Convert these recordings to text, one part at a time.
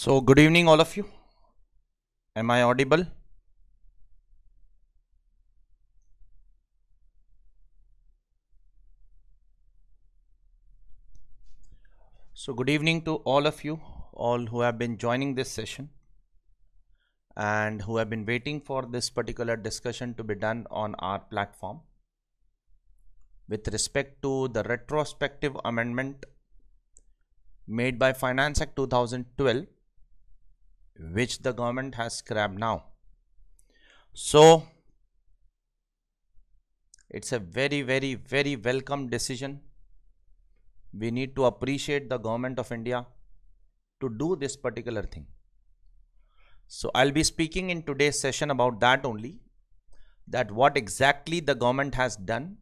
So, good evening, all of you. Am I audible? So, good evening to all of you, all who have been joining this session and who have been waiting for this particular discussion to be done on our platform with respect to the retrospective amendment made by Finance Act 2012 which the government has scrapped now so it's a very very very welcome decision we need to appreciate the government of india to do this particular thing so i'll be speaking in today's session about that only that what exactly the government has done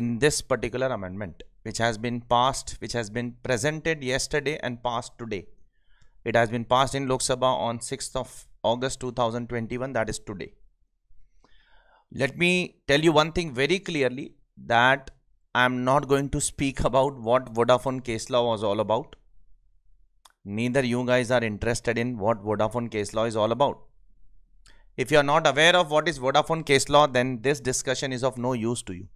in this particular amendment which has been passed which has been presented yesterday and passed today it has been passed in Lok Sabha on 6th of August 2021, that is today. Let me tell you one thing very clearly that I am not going to speak about what Vodafone case law was all about. Neither you guys are interested in what Vodafone case law is all about. If you are not aware of what is Vodafone case law, then this discussion is of no use to you.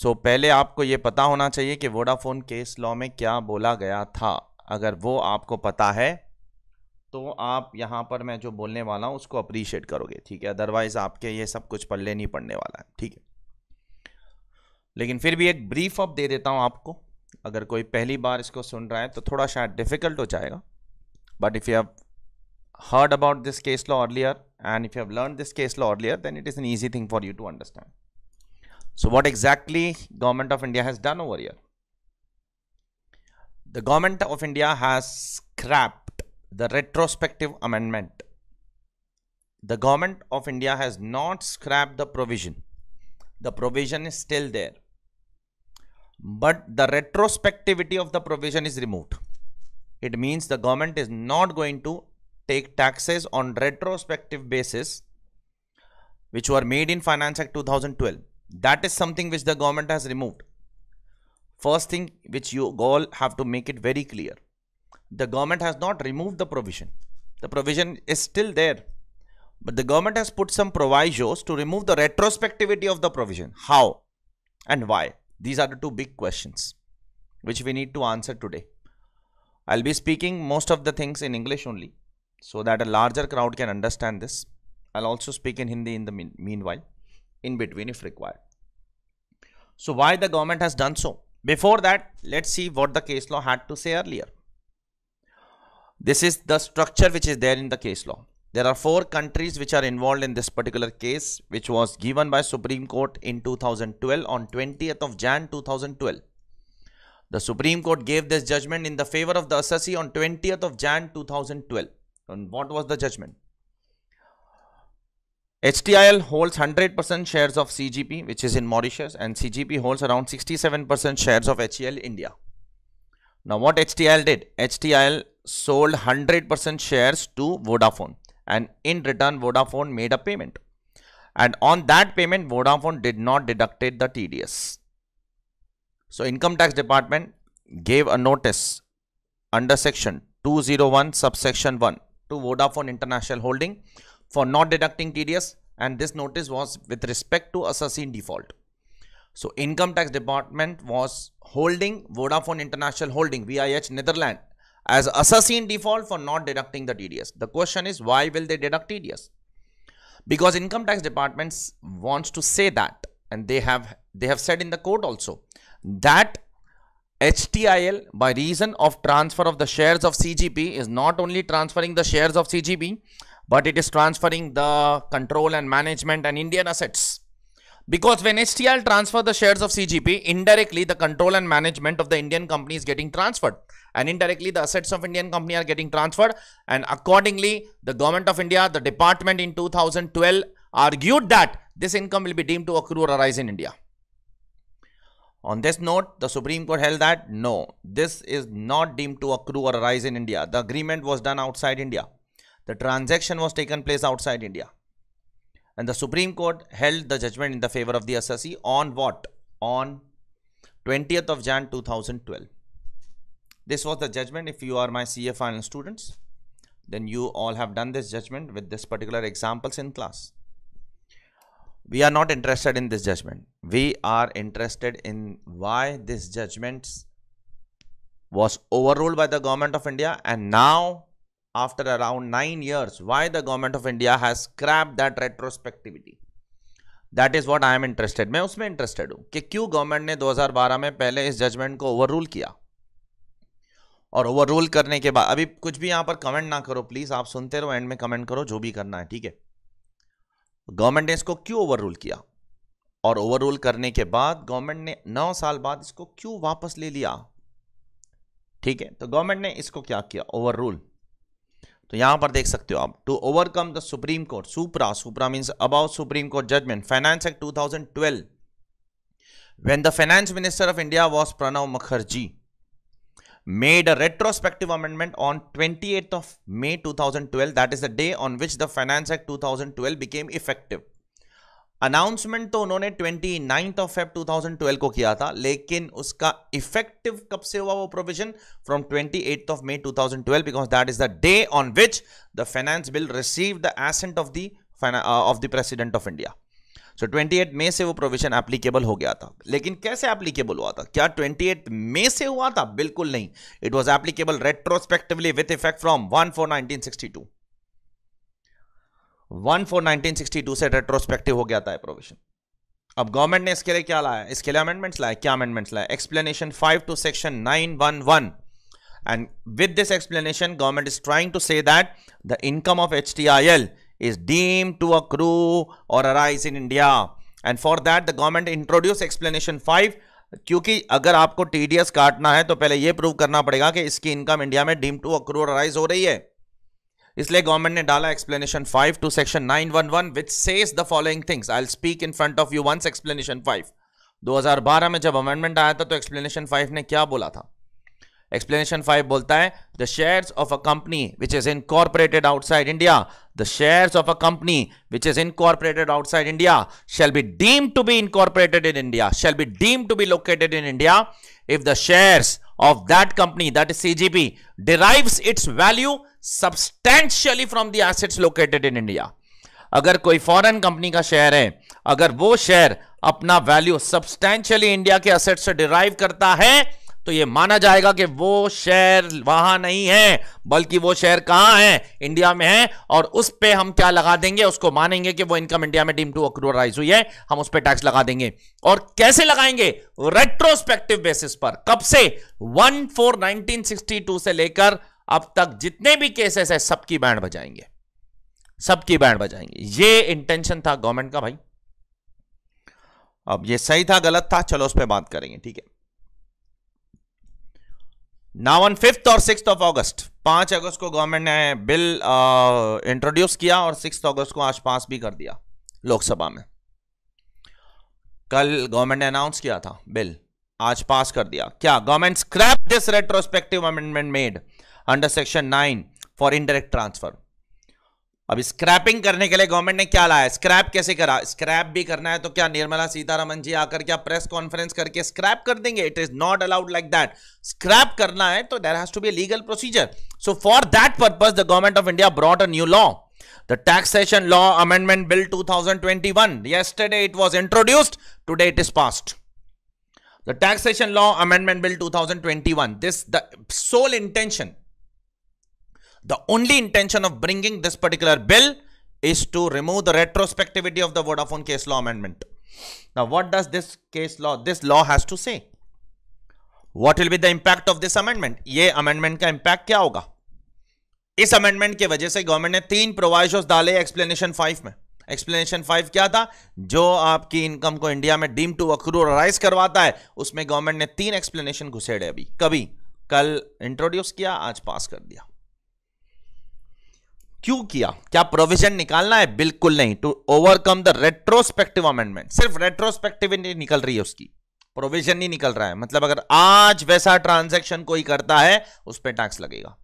so, पहले आपको ये पता होना चाहिए कि Vodafone case law में क्या बोला गया था अगर वो आपको पता है तो आप यहाँ पर मैं जो बोलने वाला हूँ उसको अप्रीशिएट करोगे ठीक है अदरवाइज आपके ये सब कुछ पल्ले नहीं पड़ने वाला है ठीक है लेकिन फिर भी एक ब्रीफ अप दे देता हूँ आपको अगर कोई पहली बार इसको सुन रहा है तो थोड़ा शायद डिफिकल्ट हो जाएगा but if you have heard about this case law earlier and if you have learn this case law earlier then it is an easy thing for you to understand so what exactly government of India has done over year the government of India has scrapped the retrospective amendment. The government of India has not scrapped the provision. The provision is still there. But the retrospectivity of the provision is removed. It means the government is not going to take taxes on retrospective basis which were made in Finance Act 2012. That is something which the government has removed. First thing which you all have to make it very clear. The government has not removed the provision. The provision is still there. But the government has put some provisos to remove the retrospectivity of the provision. How and why? These are the two big questions which we need to answer today. I'll be speaking most of the things in English only so that a larger crowd can understand this. I'll also speak in Hindi in the meanwhile, in between if required. So why the government has done so? Before that, let's see what the case law had to say earlier. This is the structure which is there in the case law. There are four countries which are involved in this particular case, which was given by Supreme Court in 2012 on 20th of Jan 2012. The Supreme Court gave this judgment in the favor of the assessee on 20th of Jan 2012. And what was the judgment? HTIL holds 100% shares of CGP, which is in Mauritius, and CGP holds around 67% shares of HCL India. Now, what HTIL did? HTIL sold 100% shares to Vodafone, and in return, Vodafone made a payment. And on that payment, Vodafone did not deduct the TDS. So, Income Tax Department gave a notice under section 201 subsection 1 to Vodafone International Holding for not deducting TDS and this notice was with respect to assessing default. So income tax department was holding Vodafone International Holding VIH Netherlands as assessing default for not deducting the TDS. The question is why will they deduct TDS? Because income tax departments wants to say that and they have they have said in the court also that HTIL by reason of transfer of the shares of CGP is not only transferring the shares of CGP but it is transferring the control and management and Indian assets. Because when STL transfers the shares of CGP, indirectly the control and management of the Indian company is getting transferred. And indirectly the assets of Indian company are getting transferred. And accordingly, the government of India, the department in 2012 argued that this income will be deemed to accrue or arise in India. On this note, the Supreme Court held that no, this is not deemed to accrue or arise in India. The agreement was done outside India. The transaction was taken place outside India. And the Supreme Court held the judgment in the favor of the assessee on what? On 20th of Jan 2012. This was the judgment if you are my CA final students. Then you all have done this judgment with this particular examples in class. We are not interested in this judgment. We are interested in why this judgment was overruled by the government of India and now after around 9 years why the government of India has scrapped that retrospectivity. that is what i am interested main usme interested hu ki क्यों government ne 2012 mein pehle is judgment ko overrule kiya और overrule करने के बाद अभी कुछ भी यहां पर कमेंट ना करो प्लीज आप सुनते रहो एंड में कमेंट करो जो भी करना है ठीक है गवर्नमेंट ने इसको क्यों ओवर रूल किया और ओवर रूल करने के बाद गवर्नमेंट ने नौ साल बाद इसको क्यों वापस ले लिया ठीक है तो गवर्नमेंट ने इसको क्या किया ओवर रूल तो यहां पर देख सकते हो आप to overcome the Supreme Court supra supra mean about Supreme Court judgment finance act two thousand when the finance minister of India was Pranab Mukherjee made a retrospective amendment on twenty of May two that is the day on which the finance act two thousand twelve became effective announcement तो उन्होंने twenty ninth of Feb 2012 को किया था लेकिन उसका effective कब से हुआ वो provision from twenty eight of May 2012 because that is the day on which the finance bill receive the assent of the of the president of India so twenty eight May से वो provision applicable हो गया था लेकिन कैसे applicable हुआ था क्या ट्वेंटी एट मे से हुआ था बिल्कुल नहीं it was applicable retrospectively with effect from one four nineteen sixty two one four nineteen sixty two से रेट्रोस्पेक्टिव हो गया था प्रोविजन अब गवर्नमेंट ने इसके लिए क्या लाया इसके लिए अमेंडमेंट्स लाए क्या अमेंडमेंट्स लाए explanation five to section nine one one and with this explanation government is trying to say that the income of H T I L is deem to accrue or arise in India and for that the government introduce explanation five क्योंकि अगर आपको T D S काटना है तो पहले यह prove करना पड़ेगा कि इसकी इनकम इंडिया में deem to accrue or arise हो रही है इसलिए गवर्नमेंट ने डाला explanation five to section nine one one which says the following things I speak in front of you once explanation five 2012 में जब अमेंडमेंट आया था तो एक्सप्लेनेशन फाइव ने क्या बोला था एक्सप्लेनेशन फाइव बोलता है the shares of a company which is incorporated outside India the shares of a company which is incorporated outside India shall be deem to be incorporated in India shall be deem to be located in India if the shares of that company that is CGP derive its value substantially from the assets located in India अगर कोई foreign company का share है अगर वो share अपना value substantially India के asset से derive करता है तो ये माना जाएगा कि वो शेयर वहां नहीं है बल्कि वो शेयर कहां है इंडिया में है और उस पे हम क्या लगा देंगे उसको मानेंगे कि वो इनकम इंडिया में डीम टू अक्रूराइज हुई है हम उस पर टैक्स लगा देंगे और कैसे लगाएंगे रेट्रोस्पेक्टिव बेसिस पर कब से one four nineteen sixty two से लेकर अब तक जितने भी केसेस है सबकी बैंड बजाएंगे सबकी बैंड बजाएंगे ये इंटेंशन था गवर्नमेंट का भाई अब ये सही था गलत था चलो उस पर बात करेंगे ठीक है नावन फिफ्थ और सिक्स ऑफ अगस्त पांच अगस्त को गवर्नमेंट ने बिल इंट्रोड्यूस किया और सिक्स अगस्त को आज पास भी कर दिया लोकसभा में कल गवर्नमेंट ने अनाउंस किया था बिल आज पास कर दिया क्या government scrap this retrospective amendment made under section nine for indirect transfer अब स्क्रैपिंग करने के लिए गवर्नमेंट ने क्या लाया स्क्रैप कैसे करा स्क्रैप भी करना है तो क्या निर्मला सीतारामन जी आकर क्या प्रेस कॉन्फ्रेंस करके स्क्रैप कर देंगे it is not allowed like that scrap करना है तो there has to be legal procedure so for that purpose the government of India brought a new law The Taxation Law Amendment Bill 2021. Yesterday it was introduced, today it is passed. The Taxation Law Amendment Bill 2021. This, the sole intention the only intention of bringing this particular bill is to remove the retrospectivity of the Vodafone case law amendment. Now, what does this case law, this law has to say? What will be the impact of this amendment? ye amendment ka impact kya hoga इस amendment के वजह से government ने तीन provisos डाले explanation five में explanation five क्या था जो आपकी इनकम को इंडिया में डीम टू अक्रूर राइज करवाता है उसमें गवर्नमेंट ने तीन एक्सप्लेनेशन घुसेड़े अभी कभी कल इंट्रोड्यूस किया आज पास कर दिया क्यों किया क्या प्रोविजन निकालना है बिल्कुल नहीं to overcome the retrospective amendment सिर्फ रेट्रोस्पेक्टिव निकल रही है उसकी प्रोविजन नहीं निकल रहा है मतलब अगर आज वैसा ट्रांजैक्शन कोई करता है उस पर टैक्स लगेगा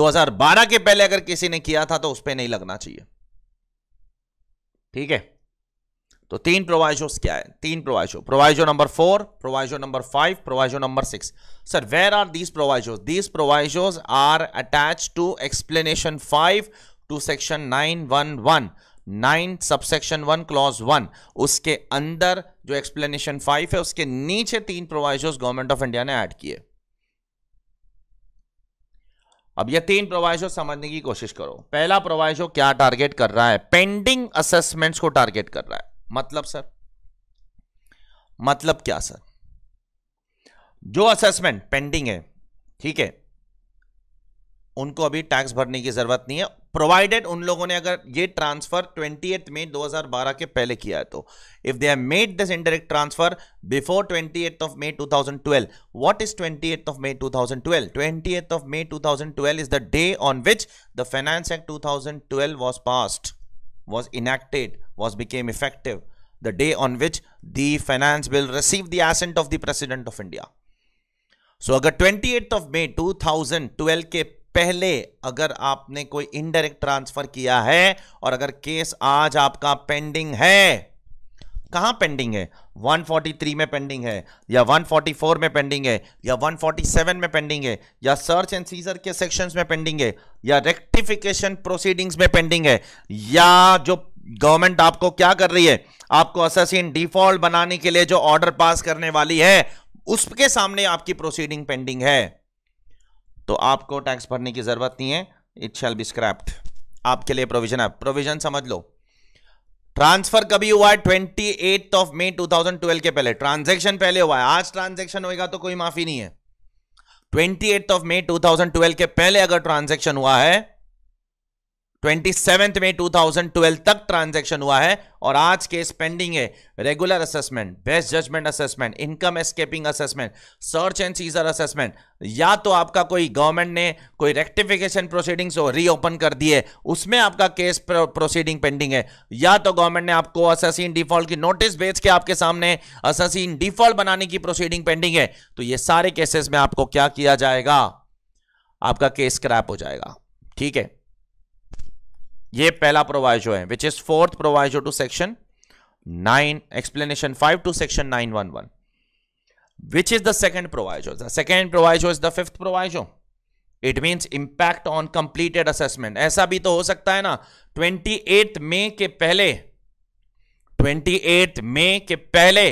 2012 के पहले अगर किसी ने किया था तो उस पर नहीं लगना चाहिए ठीक है तो तीन प्रोवाइजोस क्या है तीन proviso proviso number four proviso number five proviso number six sir where are these proviso these proviso are attach to explanation five to section nine one one nine subsection one clause one उसके अंदर जो explanation five है उसके नीचे तीन proviso government of India ने add किए अब ये तीन प्रोवाइजो समझने की कोशिश करो पहला प्रोवाइजो क्या टारगेट कर रहा है पेंडिंग असेसमेंट्स को टारगेट कर रहा है मतलब सर मतलब क्या सर जो असेसमेंट पेंडिंग है ठीक है उनको अभी टैक्स भरने की जरूरत नहीं है प्रोवाइडेड उन लोगों ने अगर ये ट्रांसफर ट्वेंटी एथ मई 2012 के पहले किया है तो if they have made this indirect transfer before twenty eighth of May 2012 what is twenty eighth of May 2012 twenty eighth of May 2012 is the day on which the finance act 2012 was passed was enacted was became effective the day on which the finance bill received the assent of the president of india so, agar 28th of may 2012 ke पहले अगर आपने कोई indirect transfer किया है और अगर case आज आपका पेंडिंग है कहा पेंडिंग है 143 में पेंडिंग है या 144 में पेंडिंग है या 147 में पेंडिंग है या सर्च एंड सीजर के सेक्शंस में पेंडिंग है या रेक्टिफिकेशन प्रोसीडिंग्स में पेंडिंग है या जो गवर्नमेंट आपको क्या कर रही है आपको असेसिन डिफॉल्ट बनाने के लिए जो ऑर्डर पास करने वाली है उसके सामने आपकी प्रोसीडिंग पेंडिंग है तो आपको टैक्स भरने की जरूरत नहीं है इट शैल बी स्क्रैप्ड आपके लिए प्रोविजन है प्रोविजन समझ लो ट्रांसफर कभी हुआ है ट्वेंटी एट ऑफ मे 2012 के पहले ट्रांजैक्शन पहले हुआ है आज ट्रांजैक्शन होएगा तो कोई माफी नहीं है ट्वेंटी एट ऑफ मे 2012 के पहले अगर ट्रांजैक्शन हुआ है ट्वेंटी सेवेंथ में 2012 तक ट्रांजैक्शन हुआ है और आज केस पेंडिंग है regular assessment best judgment assessment income escaping assessment search and seizure assessment या तो आपका कोई गवर्नमेंट ने कोई रेक्टिफिकेशन प्रोसीडिंग्स रीओपन कर दी है उसमें आपका केस प्रोसीडिंग पेंडिंग है या तो गवर्नमेंट ने आपको असेसिन डिफॉल्ट की नोटिस भेज के आपके सामने असेसिन डिफॉल्ट बनाने की प्रोसीडिंग पेंडिंग है तो ये सारे केसेस में आपको क्या किया जाएगा आपका केस क्रैप हो जाएगा ठीक है ये पहला प्रोवाइजो है which is fourth proviso to section nine explanation five to section nine one one which is the second proviso the second proviso is the fifth proviso it means impact on completed assessment ऐसा भी तो हो सकता है ना twenty eighth मे के पहले twenty eighth मे के पहले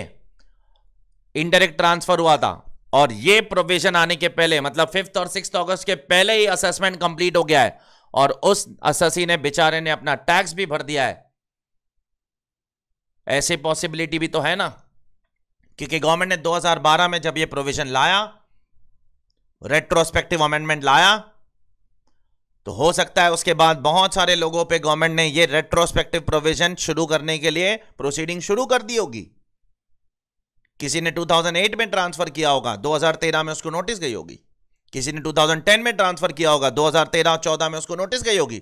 इनडायरेक्ट ट्रांसफर हुआ था और ये प्रोविजन आने के पहले मतलब फिफ्थ और सिक्स अगस्त के पहले ही असेसमेंट कंप्लीट हो गया है और उस अससी ने बेचारे ने अपना टैक्स भी भर दिया है ऐसे पॉसिबिलिटी भी तो है ना क्योंकि गवर्नमेंट ने 2012 में जब ये प्रोविजन लाया रेट्रोस्पेक्टिव अमेंडमेंट लाया तो हो सकता है उसके बाद बहुत सारे लोगों पे गवर्नमेंट ने ये रेट्रोस्पेक्टिव प्रोविजन शुरू करने के लिए प्रोसीडिंग शुरू कर दी होगी किसी ने 2008 में ट्रांसफर किया होगा 2013 में उसको नोटिस गई होगी किसी ने 2010 में ट्रांसफर किया होगा 2013-14 में उसको नोटिस गई होगी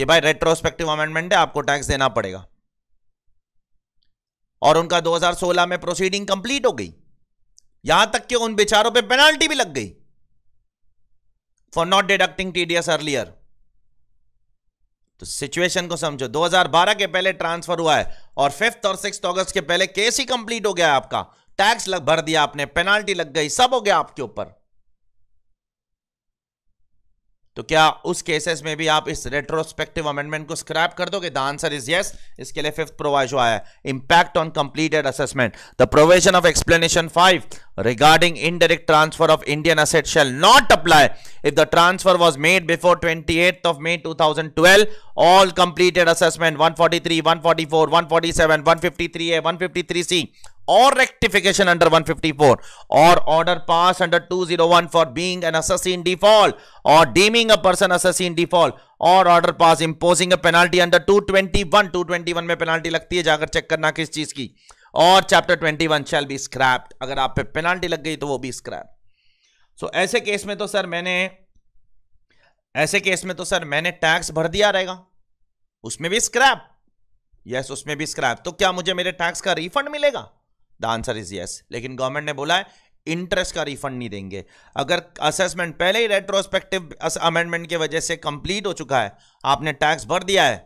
कि भाई रेट्रोस्पेक्टिव अमेंडमेंट है आपको टैक्स देना पड़ेगा और उनका 2016 में प्रोसीडिंग कंप्लीट हो गई यहां तक कि उन बेचारों पे पेनाल्टी भी लग गई for not deducting TDS earlier तो सिचुएशन को समझो 2012 के पहले ट्रांसफर हुआ है और फिफ्थ और सिक्स अगस्त के पहले केस ही कंप्लीट हो गया आपका टैक्स लग भर दिया आपने पेनाल्टी लग गई सब हो गया आपके ऊपर तो क्या उस केसेस में भी आप इस रेट्रोस्पेक्टिव अमेंडमेंट को स्क्रैप कर दोगे द आंसर इज यस इसके लिए फिफ्थ प्रोवाइजो आया impact on completed assessment the provision of explanation five regarding indirect transfer of Indian asset shall not apply if the transfer was made before twenty eight of May two thousand twelve all completed assessment one forty three one forty four one forty seven one fifty three A one fifty three C or rectification under 154 or order passed under 201 for being an assassin default or deeming a person assassin default और order pass imposing a penalty under 221 221 में penalty लगती है जाकर check करना किस चीज की और चैप्टर 21 शैल बी स्क्रैप्ड अगर आप पे पेनाल्टी लग गई तो वो भी स्क्रैप सो so, ऐसे केस में तो सर मैंने ऐसे केस में तो सर मैंने टैक्स भर दिया रहेगा उसमें भी स्क्रैप यस yes, उसमें भी स्क्रैप तो क्या मुझे मेरे टैक्स का रिफंड मिलेगा द आंसर इज यस लेकिन गवर्नमेंट ने बोला है इंटरेस्ट का रिफंड नहीं देंगे अगर असेसमेंट पहले ही रेट्रोस्पेक्टिव अमेंडमेंट की वजह से कंप्लीट हो चुका है आपने टैक्स भर दिया है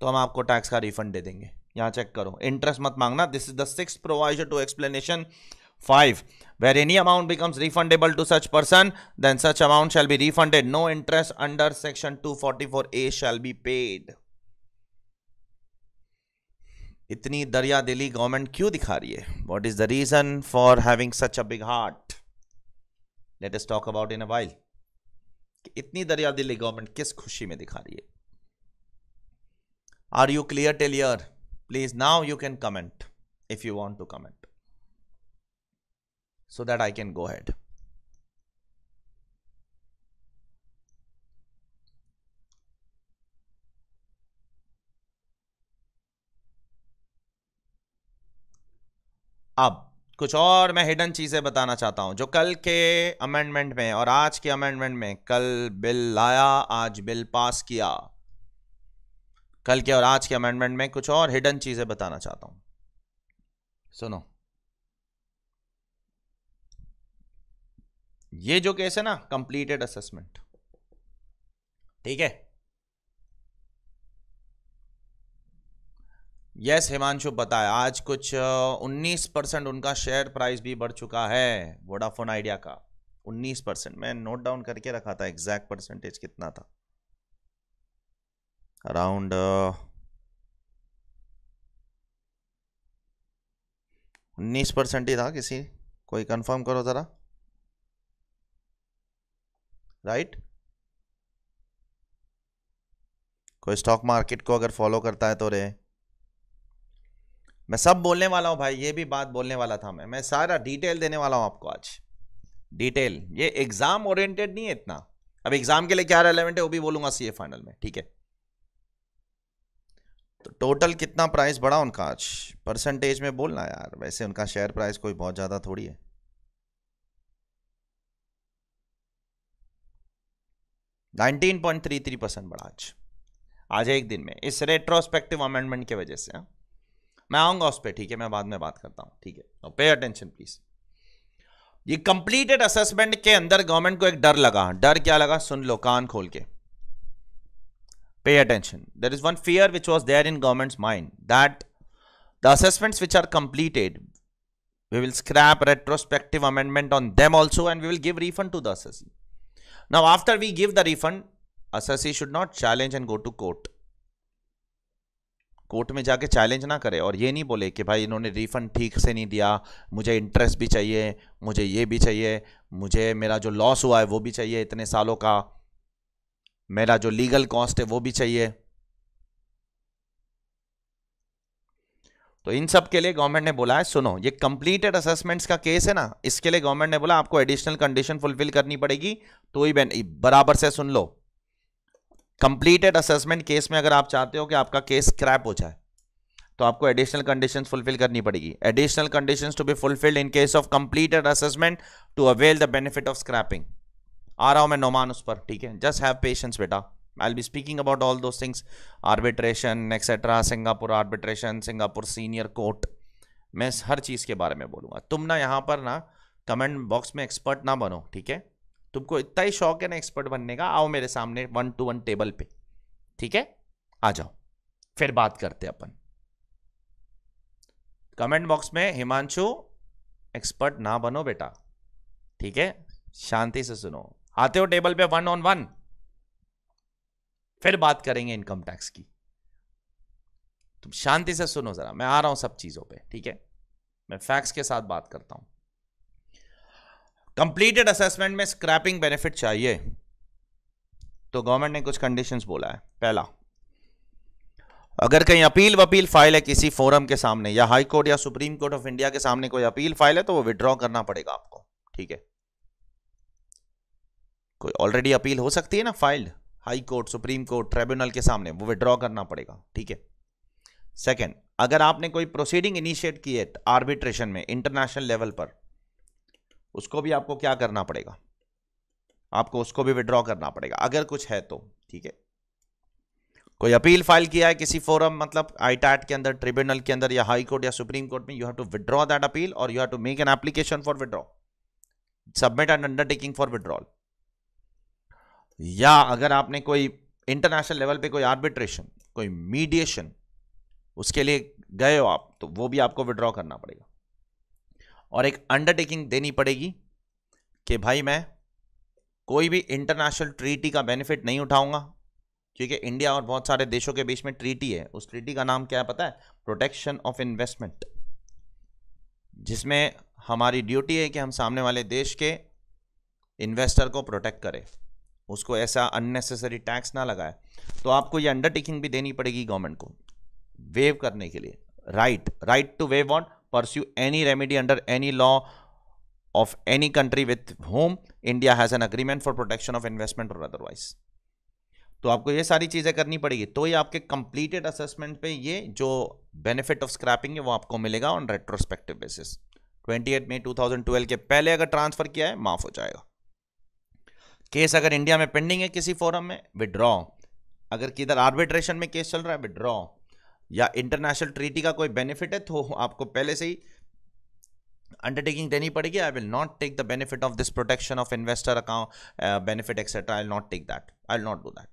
तो हम आपको टैक्स का रिफंड दे देंगे यहां चेक करो इंटरेस्ट मत मांगना this is the six proviso to explanation five where any amount becomes refundable to such person then such amount shall be refunded no interest under section two forty four A shall be paid इतनी दरिया दिली government क्यों दिखा रही है what is the reason for having such a big heart let's talk about in a while इतनी दरिया दिली गवर्नमेंट किस खुशी में दिखा रही है आर यू क्लियर टेल यर please now you can comment if you want to comment so that I can go head अब कुछ और मैं हिडन चीज़ें बताना चाहता हूं जो कल के अमेंडमेंट में और आज के अमेंडमेंट में कल बिल लाया आज बिल पास किया कल के और आज के अमेंडमेंट में कुछ और हिडन चीज़ें बताना चाहता हूं सुनो ये जो केस है ना कंप्लीटेड असेसमेंट ठीक है यस हिमांशु पता है आज कुछ उन्नीस परसेंट उनका शेयर प्राइस भी बढ़ चुका है वोडाफोन आइडिया का उन्नीस परसेंट मैं नोट डाउन करके रखा था एग्जैक्ट परसेंटेज कितना था अराउंड उन्नीस परसेंट ही था किसी कोई कंफर्म करो ज़रा राइट right? कोई स्टॉक मार्केट को अगर फॉलो करता है तो रे मैं सब बोलने वाला हूँ भाई ये भी बात बोलने वाला था मैं मैं सारा डिटेल देने वाला हूँ आपको आज डिटेल ये एग्जाम ओरिएंटेड नहीं है इतना अब एग्जाम के लिए क्या रेलिवेंट है वो भी बोलूंगा सीए फाइनल में ठीक है तो टोटल कितना प्राइस बढ़ा उनका आज परसेंटेज में बोलना यार वैसे उनका शेयर प्राइस कोई बहुत ज़्यादा थोड़ी है nineteen point three three percent बढ़ा आज आज एक दिन में इस रेट्रोस्पेक्टिव अमेंडमेंट की वजह से हा? मैं आऊंगा उस पर ठीक है मैं बाद में बात करता हूं ठीक है नो पे अटेंशन प्लीज ये कंप्लीटेड असेसमेंट के अंदर गवर्नमेंट को एक डर लगा डर क्या लगा सुन लो कान खोल के pay attention there is one fear which was there in government mind that the assessment which are completed we will scrap retrospective amendment on them also and we will give refund to the assessee now after we give the refund assessee should not challenge and go to court court में जाके challenge ना करे और ये नहीं बोले कि भाई इन्होंने रिफ़ंड ठीक से नहीं दिया मुझे इंटरेस्ट भी चाहिए मुझे ये भी चाहिए मुझे मेरा जो लॉस हुआ है वो भी चाहिए इतने सालों का मेरा जो लीगल कॉस्ट है वो भी चाहिए तो इन सब के लिए गवर्नमेंट ने बोला है सुनो ये कंप्लीटेड असेसमेंट्स का केस है ना इसके लिए गवर्नमेंट ने बोला आपको एडिशनल कंडीशन फुलफिल करनी पड़ेगी तो ही बराबर से सुन लो कंप्लीटेड असेसमेंट केस में अगर आप चाहते हो कि आपका केस क्रैप हो जाए तो आपको एडिशनल कंडीशन फुलफिल करनी पड़ेगी additional condition to be fulfilled in case of completed assessment to avail the benefit of scrapping आ रहा हूं मैं नोमान उस पर ठीक है जस्ट हैव पेशेंस बेटा I be speaking about all those things arbitration etcetera Singapore arbitration Singapore senior court मैं हर चीज़ के बारे में बोलूंगा तुम ना यहां पर ना कमेंट बॉक्स में एक्सपर्ट ना बनो ठीक है तुमको इतना ही शौक है ना एक्सपर्ट बनने का आओ मेरे सामने वन टू वन टेबल पे ठीक है आ जाओ फिर बात करते अपन कमेंट बॉक्स में हिमांशु एक्सपर्ट ना बनो बेटा ठीक है शांति से सुनो आते हो टेबल पे वन ऑन वन फिर बात करेंगे इनकम टैक्स की तुम शांति से सुनो जरा मैं आ रहा हूं सब चीजों पे ठीक है मैं फैक्स के साथ बात करता हूं कंप्लीटेड असेसमेंट में स्क्रैपिंग बेनिफिट चाहिए तो गवर्नमेंट ने कुछ कंडीशंस बोला है पहला अगर कहीं अपील वपील फाइल है किसी फोरम के सामने या हाई कोर्ट या सुप्रीम कोर्ट ऑफ इंडिया के सामने कोई अपील फाइल है तो वो विड्रॉ करना पड़ेगा आपको ठीक है कोई ऑलरेडी अपील हो सकती है ना filed high court supreme court tribunal के सामने वो विड्रॉ करना पड़ेगा ठीक है सेकेंड अगर आपने कोई प्रोसीडिंग इनिशिएट की है आर्बिट्रेशन में इंटरनेशनल लेवल पर उसको भी आपको क्या करना पड़ेगा आपको उसको भी विड्रॉ करना पड़ेगा अगर कुछ है तो ठीक है कोई अपील फाइल किया है किसी फोरम मतलब आईटैट के अंदर ट्रिब्यूनल के अंदर या हाई कोर्ट या सुप्रीम कोर्ट में you have to withdraw that appeal और you have to make an application for withdraw submit and undertaking for withdrawal या अगर आपने कोई इंटरनेशनल लेवल पे कोई आर्बिट्रेशन कोई मीडिएशन उसके लिए गए हो आप तो वो भी आपको विड्रॉ करना पड़ेगा और एक अंडरटेकिंग देनी पड़ेगी कि भाई मैं कोई भी इंटरनेशनल ट्रीटी का बेनिफिट नहीं उठाऊंगा क्योंकि इंडिया और बहुत सारे देशों के बीच में ट्रीटी है उस ट्रीटी का नाम क्या है पता है प्रोटेक्शन ऑफ इन्वेस्टमेंट जिसमें हमारी ड्यूटी है कि हम सामने वाले देश के इन्वेस्टर को प्रोटेक्ट करें उसको ऐसा अननेसेसरी टैक्स ना लगाए तो आपको ये अंडरटेकिंग भी देनी पड़ेगी गवर्नमेंट को वेव करने के लिए right right to waive won't pursue any remedy under any law of any country with whom India has an agreement for protection of investment or otherwise. तो आपको ये सारी चीज़ें करनी पड़ेगी तो ये आपके कंप्लीटेड असेसमेंट पे ये जो बेनिफिट ऑफ स्क्रैपिंग है वो आपको मिलेगा ऑन रेट्रोस्पेक्टिव बेसिस 28 मई 2012 के पहले अगर ट्रांसफर किया है माफ हो जाएगा केस अगर इंडिया में पेंडिंग है किसी फोरम में विड्रॉ अगर किधर आर्बिट्रेशन में केस चल रहा है विड्रॉ या इंटरनेशनल ट्रीटी का कोई बेनिफिट है तो आपको पहले से ही अंडरटेकिंग देनी पड़ेगी I will not take the benefit of this protection of investor account benefit etcetera I will not take that I will not do that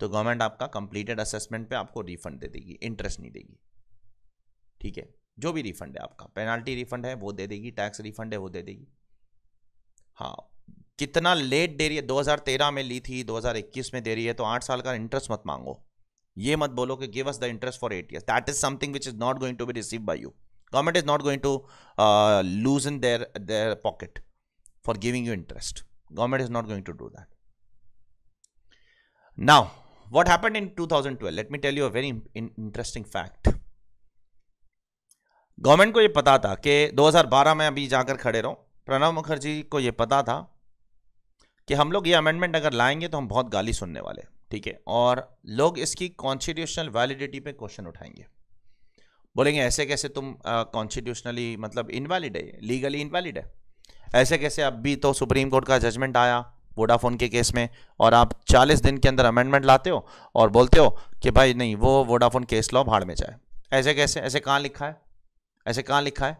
तो गवर्नमेंट आपका कंप्लीटेड असेसमेंट पे आपको रिफंड दे देगी इंटरेस्ट नहीं देगी ठीक है जो भी रिफंड है आपका पेनाल्टी रिफंड है वो दे देगी टैक्स रिफंड है वो दे देगी हाँ कितना लेट दे रही है 2013 में ली थी 2021 में दे रही है तो आठ साल का इंटरेस्ट मत मांगो ये मत बोलो कि give us the interest for eight year that is something which is not going to be receive by you government is not going to lose in their their pocket for giving you interest government is not going to do that now what happen in two thousand twelve let me tell you a very interesting fact government को यह पता था कि दो हजार बारह में अभी जाकर खड़े रहो प्रणब मुखर्जी को यह पता था कि हम लोग ये अमेंडमेंट अगर लाएंगे तो हम बहुत गाली सुनने वाले ठीक है और लोग इसकी कॉन्स्टिट्यूशनल वैलिडिटी पे क्वेश्चन उठाएंगे बोलेंगे ऐसे कैसे तुम कॉन्स्टिट्यूशनली uh, मतलब इनवैलिड है लीगली इनवैलिड है ऐसे कैसे अब भी तो सुप्रीम कोर्ट का जजमेंट आया वोडाफोन के केस में और आप 40 दिन के अंदर अमेंडमेंट लाते हो और बोलते हो कि भाई नहीं वो वोडाफोन केस लॉ भाड़ में जाए ऐसे कैसे ऐसे कहाँ लिखा है ऐसे कहाँ लिखा है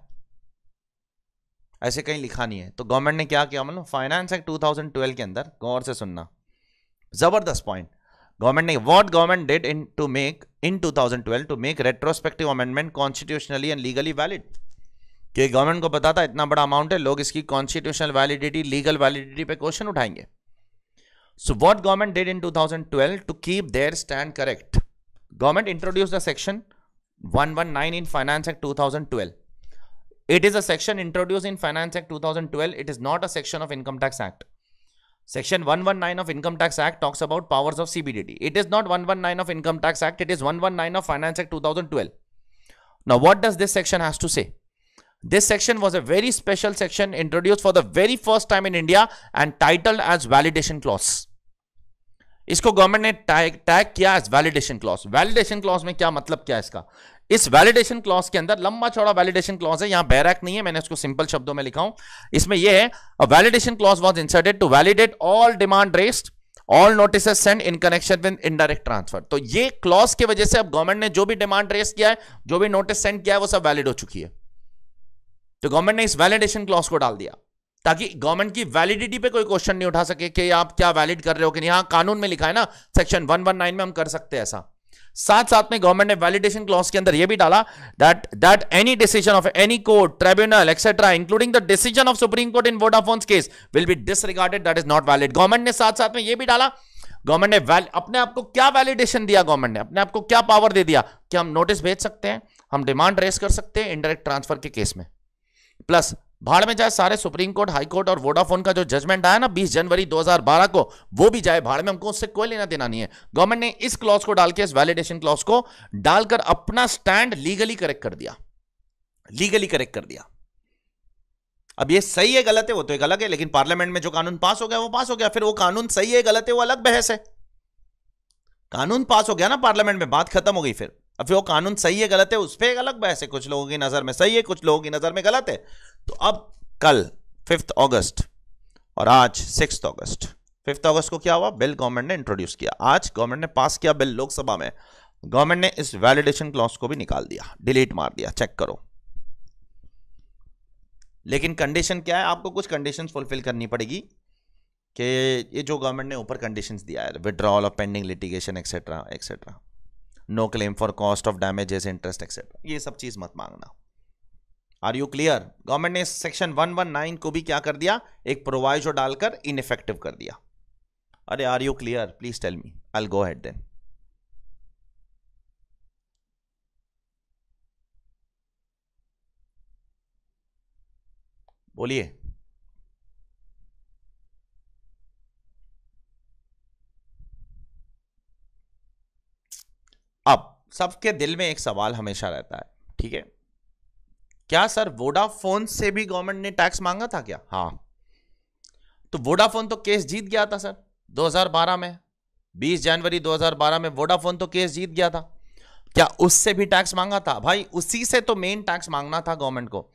ऐसे कहीं लिखा नहीं है तो गवर्नमेंट ने क्या किया मतलब फाइनेंस एक्ट 2012 के अंदर गौर से सुनना ज़बरदस्त point government what government did in to make in 2012 to make retrospective amendment constitutionally and legally valid कि government ko पता था इतना bada amount hai. Log iski constitutional validity, legal validity pe question उठाएंगे So what government did in 2012 to keep their stand correct? Government introduced the section 119 in finance act 2012 it is a section introduced in finance act 2012 it is not a section of income tax act Section 119 of Income Tax Act talks about powers of CBDT. It is not 119 of Income Tax Act, it is 119 of Finance Act 2012. Now, what does this section has to say? This section was a very special section introduced for the very first time in India and titled as Validation Clause. इसको government ने tag किया as validation Validation Clause. Clause में क्या मतलब क्या इसका इस validation clause के अंदर लंबा चौड़ा वैलिडेशन क्लॉज है यहां बैरैक नहीं है मैंने उसको सिंपल शब्दों में लिखा हूं इसमें यह है validation clause was inserted to validate all demand raised all notice send in connection with indirect transfer तो ये क्लॉज की वजह से अब गवर्नमेंट ने जो भी डिमांड रेस किया है जो भी नोटिस सेंड किया है वो सब वैलिड हो चुकी है तो गवर्नमेंट ने इस वैलिडेशन क्लॉज को डाल दिया ताकि गवर्नमेंट की वैलिडिटी पे कोई क्वेश्चन नहीं उठा सके कि आप क्या वैलिड कर रहे हो कि नहीं हाँ कानून में लिखा है ना सेक्शन 119 में हम कर सकते हैं ऐसा साथ साथ में गवर्नमेंट ने वैलिडेशन क्लॉज के अंदर यह भी डाला that that any decision of any court tribunal etcetera including the decision of supreme court in Vodafone case will be disregarded that is not valid government ने साथ साथ में यह भी डाला गवर्नमेंट ने अपने आपको क्या वैलिडेशन दिया गवर्नमेंट ने अपने आपको क्या पावर दे दिया कि हम नोटिस भेज सकते हैं हम डिमांड रेस कर सकते हैं इंडायरेक्ट ट्रांसफर के केस में प्लस भाड़ में जाए सारे सुप्रीम कोर्ट हाई कोर्ट और वोडाफोन का जो जजमेंट आया ना 20 जनवरी 2012 को वो भी जाए भाड़ में हमको उससे कोई लेना देना नहीं है गवर्नमेंट ने इस क्लॉज को डाल के इस वैलिडेशन क्लॉज को डालकर अपना स्टैंड लीगली करेक्ट कर दिया लीगली करेक्ट कर दिया अब ये सही है गलत है वो तो एक अलग है लेकिन पार्लियामेंट में जो कानून पास हो गया वो पास हो गया फिर वो कानून सही है गलत है वो अलग बहस है कानून पास हो गया ना पार्लियामेंट में बात खत्म हो गई फिर अब फिर वो कानून सही है गलत है उस पर एक अलग बहस है कुछ लोगों की नजर में सही है कुछ लोगों की नजर में गलत है तो अब कल फिफ्थ अगस्त और आज सिक्स अगस्त फिफ्थ अगस्त को क्या हुआ बिल गवर्नमेंट ने इंट्रोड्यूस किया आज गवर्नमेंट ने पास किया बिल लोकसभा में गवर्नमेंट ने इस वैलिडेशन क्लॉज को भी निकाल दिया डिलीट मार दिया चेक करो लेकिन कंडीशन क्या है आपको कुछ कंडीशंस फुलफिल करनी पड़ेगी कि ये जो गवर्नमेंट ने ऊपर कंडीशंस दिया है withdrawal of pending litigation etcetera etcetera no claim for cost of damages interest etcetera ये सब चीज़ मत मांगना आर यू क्लियर गवर्नमेंट ने सेक्शन 119 को भी क्या कर दिया एक प्रोवाइजो डालकर इफेक्टिव कर दिया अरे are you clear please tell me I go head then बोलिए अब सबके दिल में एक सवाल हमेशा रहता है ठीक है क्या सर वोडाफोन से भी गवर्नमेंट ने टैक्स मांगा था क्या हाँ तो वोडाफोन तो केस जीत गया था सर 2012 में 20 जनवरी 2012 में वोडाफोन तो केस जीत गया था क्या उससे भी टैक्स मांगा था भाई उसी से तो मेन टैक्स मांगना था गवर्नमेंट को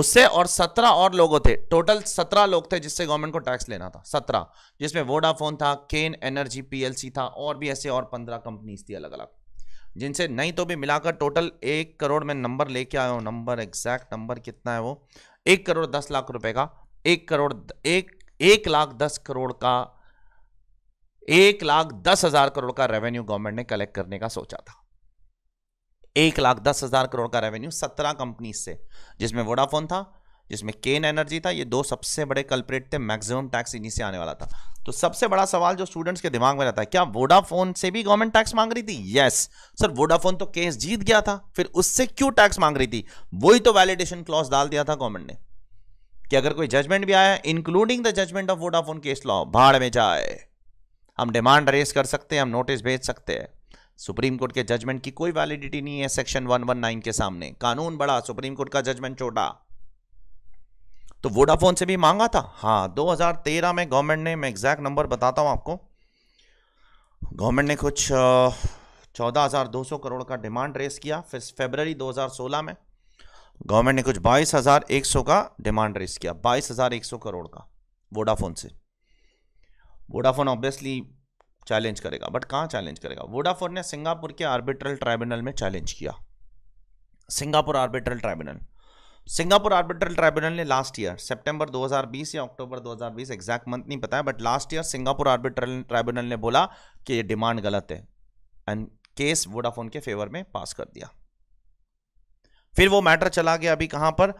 उससे और सत्रह और लोगों थे टोटल सत्रह लोग थे जिससे गवर्नमेंट को टैक्स लेना था सत्रह जिसमें वोडाफोन था केन एनर्जी पीएलसी था और भी ऐसे और पंद्रह कंपनीज थी अलग अलग जिनसे नहीं तो भी मिलाकर टोटल एक करोड़ में नंबर लेके आया हूँ नंबर एग्जैक्ट नंबर कितना है वो एक करोड़ दस लाख रुपए का एक करोड़ एक एक लाख दस करोड़ का एक लाख दस हजार करोड़ का रेवेन्यू गवर्नमेंट ने कलेक्ट करने का सोचा था एक लाख दस हजार करोड़ का रेवेन्यू सत्रह कंपनी से जिसमें वोडाफोन था जिसमें केन एनर्जी था ये दो सबसे बड़े कल्परेट थे मैक्सिमम टैक्स इन्हीं से आने वाला था तो सबसे बड़ा सवाल जो स्टूडेंट्स के दिमाग में रहता है क्या वोडाफोन से भी गवर्नमेंट टैक्स मांग रही थी यस सर वोडाफोन तो केस जीत गया था फिर उससे क्यों टैक्स मांग रही थी वही तो वैलिडेशन क्लॉज डाल दिया था गवर्नमेंट ने कि अगर कोई जजमेंट भी आया including the judgment of Vodafone case law भाड़ में जाए हम डिमांड रेस कर सकते हैं हम नोटिस भेज सकते हैं सुप्रीम कोर्ट के जजमेंट की कोई वैलिडिटी नहीं है सेक्शन 119 के सामने कानून बड़ा सुप्रीम कोर्ट का जजमेंट छोटा तो वोडाफोन से भी मांगा था हाँ 2013 में गवर्नमेंट ने मैं एग्जैक्ट नंबर बताता हूँ आपको गवर्नमेंट ने कुछ चौदह हज़ार दो सौ करोड़ का डिमांड रेस किया फिर फेबररी 2016 में गवर्नमेंट ने कुछ बाईस हज़ार एक सौ का डिमांड रेस किया बाईस हज़ार एक सौ करोड़ का वोडाफोन से वोडाफोन ऑब्वियसली चैलेंज करेगा बट कहाँ चैलेंज करेगा वोडाफोन ने सिंगापुर के आर्बिट्रल ट्राइब्यूनल में चैलेंज किया Singapore arbitral tribunal Singapore arbitral tribunal ने लास्ट ईयर सितंबर 2020 या अक्टूबर 2020 एग्जैक्ट मंथ नहीं पता है but last year Singapore arbitral tribunal ने बोला कि ये डिमांड गलत है एंड केस वोडाफोन के फेवर में पास कर दिया फिर वो मैटर चला गया अभी कहां पर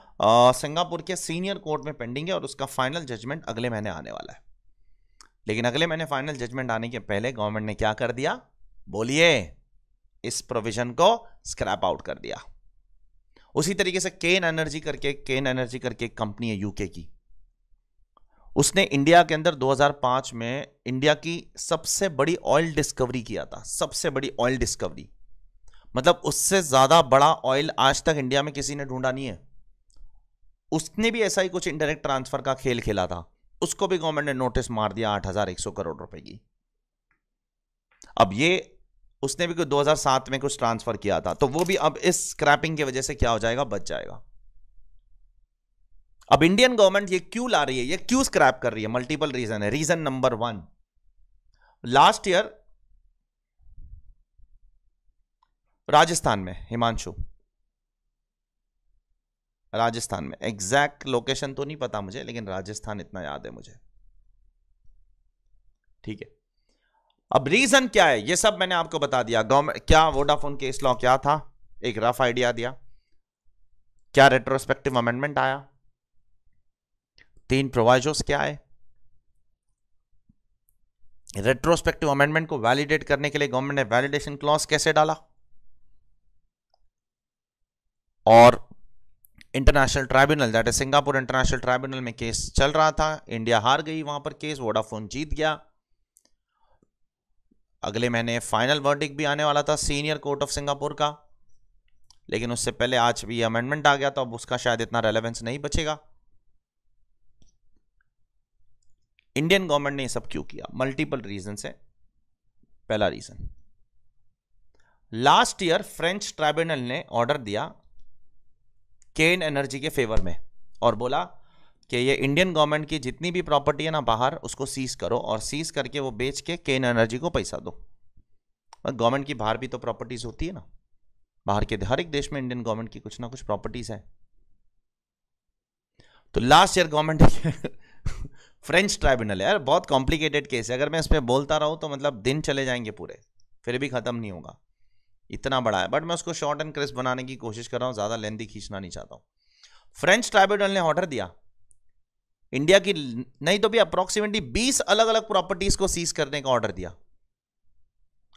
सिंगापुर के सीनियर कोर्ट में पेंडिंग है और उसका फाइनल जजमेंट अगले महीने आने वाला है लेकिन अगले महीने फाइनल जजमेंट आने के पहले गवर्नमेंट ने क्या कर दिया बोलिए इस प्रोविजन को स्क्रैप आउट कर दिया उसी तरीके से केन एनर्जी करके केन एनर्जी करके एक कंपनी है यूके की उसने इंडिया के अंदर 2005 में इंडिया की सबसे बड़ी ऑयल डिस्कवरी किया था सबसे बड़ी ऑयल डिस्कवरी मतलब उससे ज़्यादा बड़ा ऑयल आज तक इंडिया में किसी ने ढूंढा नहीं है उसने भी ऐसा ही कुछ इंडायरेक्ट ट्रांसफ़र का खेल खेला था उसको भी गवर्नमेंट ने नोटिस मार दिया आठ करोड़ रुपए की अब ये उसने भी कुछ 2007 में कुछ ट्रांसफर किया था तो वो भी अब इस स्क्रैपिंग की वजह से क्या हो जाएगा बच जाएगा अब इंडियन गवर्नमेंट ये क्यों ला रही है ये क्यों स्क्रैप कर रही है मल्टीपल रीजन है reason number one last year Rajasthan में हिमांशु राजस्थान में एग्जैक्ट लोकेशन तो नहीं पता मुझे लेकिन राजस्थान इतना याद है मुझे ठीक है अब रीजन क्या है ये सब मैंने आपको बता दिया गवर्नमेंट क्या वोडाफोन केस लॉ क्या था एक रफ आइडिया दिया क्या रेट्रोस्पेक्टिव अमेंडमेंट आया तीन प्रोवाइजोस क्या है रेट्रोस्पेक्टिव अमेंडमेंट को वैलिडेट करने के लिए गवर्नमेंट ने वैलिडेशन क्लॉज कैसे डाला और international tribunal that is Singapore international tribunal में केस चल रहा था इंडिया हार गई वहां पर केस वोडाफोन जीत गया अगले महीने फाइनल वर्डिक भी आने वाला था सीनियर कोर्ट ऑफ सिंगापुर का लेकिन उससे पहले आज भी अमेंडमेंट आ गया तो अब उसका शायद इतना रेलेवेंस नहीं बचेगा इंडियन गवर्नमेंट ने ये सब क्यों किया मल्टीपल रीजन है पहला reason last year French tribunal ने ऑर्डर दिया केन एनर्जी के फेवर में और बोला कि ये इंडियन गवर्नमेंट की जितनी भी प्रॉपर्टी है ना बाहर उसको सीज करो और सीज करके वो बेच के केन एनर्जी को पैसा दो गवर्नमेंट की बाहर भी तो प्रॉपर्टीज़ होती है ना बाहर के हर एक देश में इंडियन गवर्नमेंट की कुछ ना कुछ प्रॉपर्टीज़ है तो last year government French tribunal है यार बहुत कॉम्प्लिकेटेड केस है अगर मैं इस पर बोलता रहूँ तो मतलब दिन चले जाएंगे पूरे फिर भी ख़त्म नहीं होगा इतना बड़ा है बट मैं उसको शॉर्ट एंड क्रिस्प बनाने की कोशिश कर रहा हूँ ज़्यादा लेंदी खींचना नहीं चाहता हूँ फ्रेंच ट्राइब्यूनल ने ऑर्डर दिया इंडिया की नहीं तो भी अप्रोक्सीमेटली 20 अलग अलग प्रॉपर्टीज को सीज करने का ऑर्डर दिया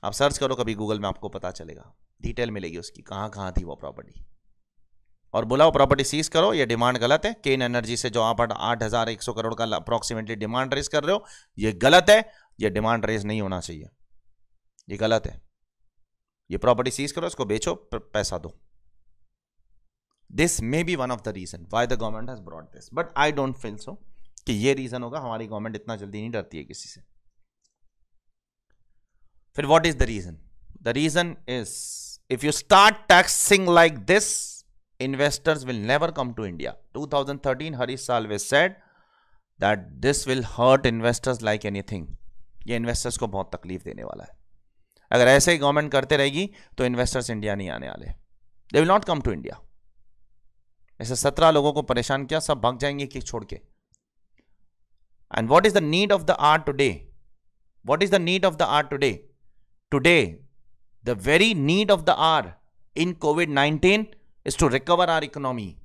आप सर्च करो कभी गूगल में आपको पता चलेगा डिटेल मिलेगी उसकी कहां कहां थी वो प्रॉपर्टी और बोला वो प्रॉपर्टी सीज करो ये डिमांड गलत है केन एनर्जी से जो आप आठ हज़ार एक सौ करोड़ का अप्रोक्सीमेटली डिमांड रेज कर रहे हो ये गलत है ये डिमांड रेज नहीं होना चाहिए ये गलत है ये प्रॉपर्टी सीज करो इसको बेचो पैसा दो this may be one of the reason why the government has brought this but I don't feel so कि ये रीज़न होगा हमारी गवर्नमेंट इतना जल्दी नहीं डरती है किसी से फिर what is the reason the reason is if you start taxing like this investors will never investors will never come to India. 2013, Harish said that this will hurt investors like anything ये investors को बहुत तकलीफ देने वाला है अगर ऐसे ही government करते रहेगी तो इन्वेस्टर्स इंडिया नहीं आने वाले they will not come to India ऐसे सत्रह लोगों को परेशान किया सब भाग जाएंगे कि छोड़ के and what is the need of the hour today what is the need of the hour today today the very need of the hour in Covid nineteen is to recover our economy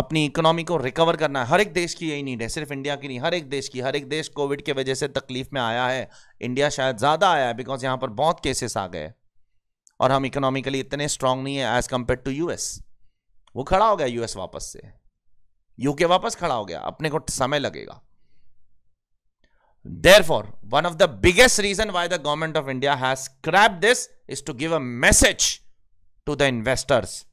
अपनी economy को recover करना है हर एक देश की यही need है सिर्फ इंडिया की नहीं हर एक देश की हर एक देश कोविड के वजह से तकलीफ में आया है इंडिया शायद ज़्यादा आया है बिकॉज यहां पर बहुत केसेस आ गए और हम इकोनॉमिकली इतने स्ट्रांग नहीं है एज कंपेयर टू यूएस वो खड़ा हो गया यूएस वापस से यूके वापस खड़ा हो गया अपने को समय लगेगा therefore one of the biggest reason why the government of India has scrap this is to give a message to the investors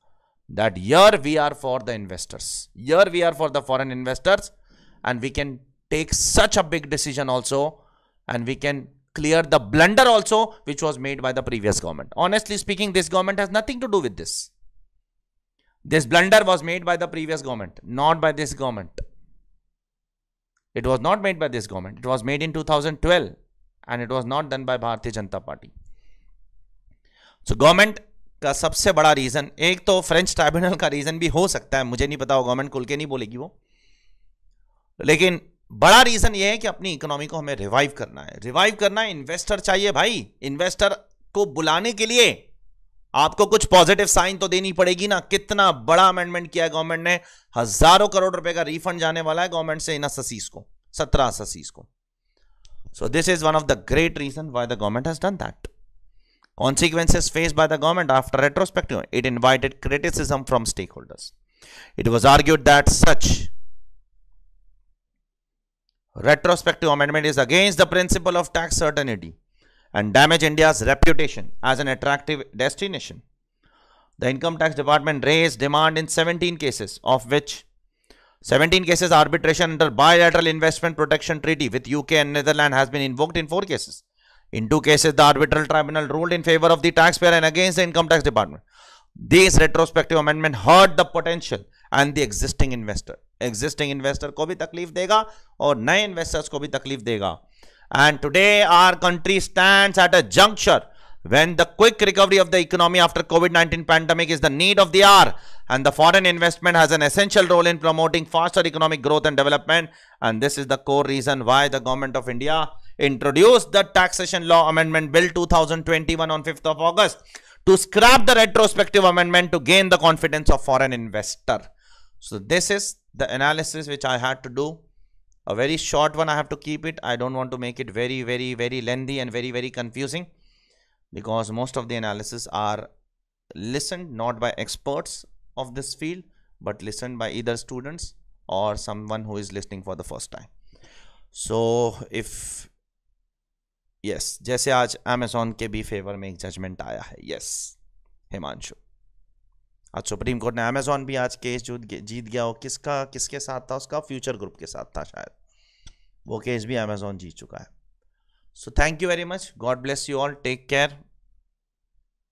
that yeah we are for the investors yeah we are for the foreign investors and we can take such a big decision also and we can clear the blunder also which was made by the previous government honestly speaking this government has nothing to do with this This blunder was made by the previous government, not by this government. It was not made by this government. It was made in 2012 and it was not done by Bharatiya Janata Party. So government का सबसे बड़ा reason एक तो French tribunal का reason भी हो सकता है मुझे नहीं पता वो गवर्नमेंट खुल के नहीं बोलेगी वो लेकिन बड़ा रीजन ये है कि अपनी इकोनॉमी को हमें रिवाइव करना है रिवाइव करना है इन्वेस्टर चाहिए भाई इन्वेस्टर को बुलाने के लिए आपको कुछ पॉजिटिव साइन तो देनी पड़ेगी ना कितना बड़ा अमेंडमेंट किया है गवर्नमेंट ने हजारों करोड़ रुपए का रिफंड जाने वाला है गवर्नमेंट से इन असीस को सत्रह असीस को so this is one of the great reason why the government has done that Consequences faced by the government after retrospective, it invited criticism from stakeholders. It was argued that such retrospective amendment is against the principle of tax certainty and damage India's reputation as an attractive destination. The income tax department raised demand in 17 cases, of which 17 cases arbitration under bilateral investment protection treaty with UK and Netherlands has been invoked in 4 cases. In 2 cases, the arbitral tribunal ruled in favor of the taxpayer and against the income tax department. This retrospective amendment hurt the potential and the existing investor. Existing investor को भी तकलीफ देगा और नए investors को भी तकलीफ देगा. And today our country stands at a juncture when the quick recovery of the economy after COVID-19 pandemic is the need of the hour and the foreign investment has an essential role in promoting faster economic growth and development and this is the core reason why the government of India introduced the taxation law amendment bill 2021 on 5th of August to scrap the retrospective amendment to gain the confidence of foreign investor. So this is the analysis which I had to do a very short one I have to keep it I don't want to make it very very very lengthy and very very confusing because most of the analysis are listened not by experts of this field but listened by either students or someone who is listening for the first time so if yes जैसे आज Amazon के भी favour में एक judgement आया है Yes, Himanshu आज supreme court ने अमेजोन भी आज केस जीत गया हो किसका किसके साथ था उसका फ्यूचर ग्रुप के साथ था शायद वो केस भी अमेजोन जीत चुका है so thank you very much God bless you all take care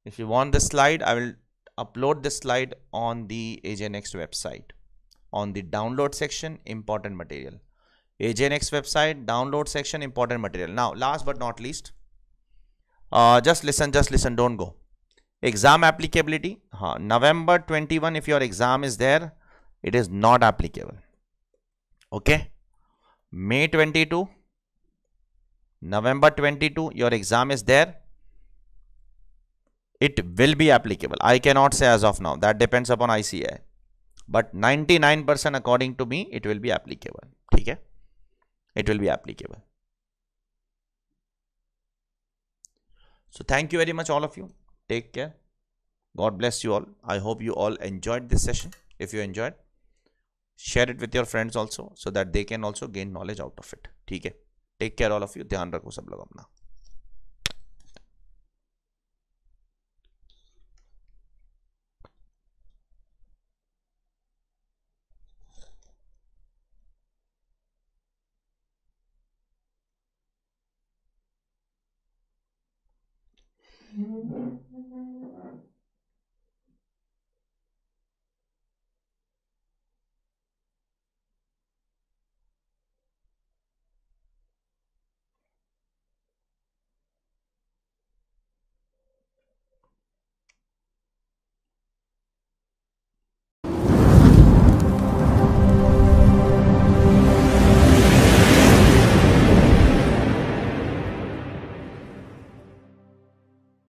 if you want the slide I will upload the slide on the AJ next website on the download section important material AJ next website download section important material now last but not least just listen just listen don't go exam applicability हाँ November twenty one if your exam is there it is not applicable okay May 22, November 22, your exam is there. It will be applicable. I cannot say as of now. That depends upon ICI. But 99% according to me, it will be applicable. Okay? It will be applicable. So thank you very much all of you. Take care. God bless you all. I hope you all enjoyed this session. If you enjoyed, share it with your friends also so that they can also gain knowledge out of it ठीक है take care all of you ध्यान रखो सब लोग अपना Mm-hmm.